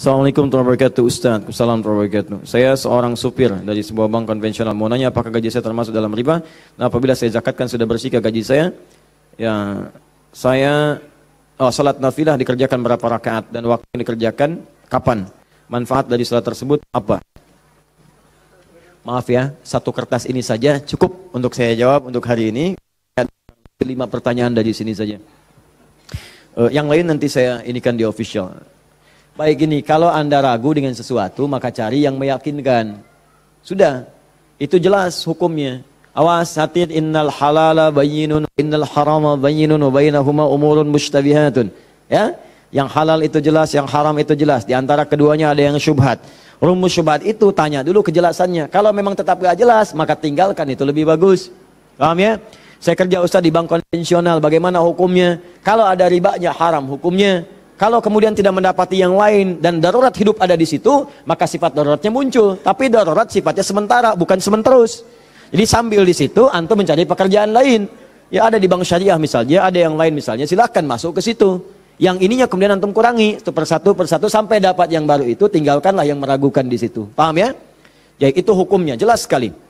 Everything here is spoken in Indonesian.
Assalamualaikum warahmatullahi wabarakatuh Ustaz Assalamualaikum warahmatullahi wabarakatuh Saya seorang supir dari sebuah bank konvensional Mau nanya apakah gaji saya termasuk dalam riba Nah apabila saya zakatkan sudah bersih ke gaji saya Ya saya oh, Salat nafilah dikerjakan berapa rakaat Dan waktu yang dikerjakan kapan Manfaat dari salat tersebut apa Maaf ya Satu kertas ini saja cukup untuk saya jawab untuk hari ini Lima pertanyaan dari sini saja eh, Yang lain nanti saya ini kan di official Baik gini, kalau Anda ragu dengan sesuatu maka cari yang meyakinkan. Sudah, itu jelas hukumnya. Awas hati innal halala bayinun innal harama bayinun, bayinahuma umurun mustabihatun. Ya, yang halal itu jelas, yang haram itu jelas. Di antara keduanya ada yang syubhat. Rumus syubhat itu tanya dulu kejelasannya. Kalau memang tetap gak jelas, maka tinggalkan itu lebih bagus. Paham ya? Saya kerja ustaz di bank konvensional, bagaimana hukumnya? Kalau ada ribanya haram hukumnya. Kalau kemudian tidak mendapati yang lain dan darurat hidup ada di situ, maka sifat daruratnya muncul. Tapi darurat sifatnya sementara, bukan sementerus. Jadi sambil di situ antum mencari pekerjaan lain. Ya ada di bank syariah misalnya, ada yang lain misalnya, silahkan masuk ke situ. Yang ininya kemudian antum kurangi satu persatu persatu sampai dapat yang baru itu, tinggalkanlah yang meragukan di situ. Paham ya? Ya itu hukumnya jelas sekali.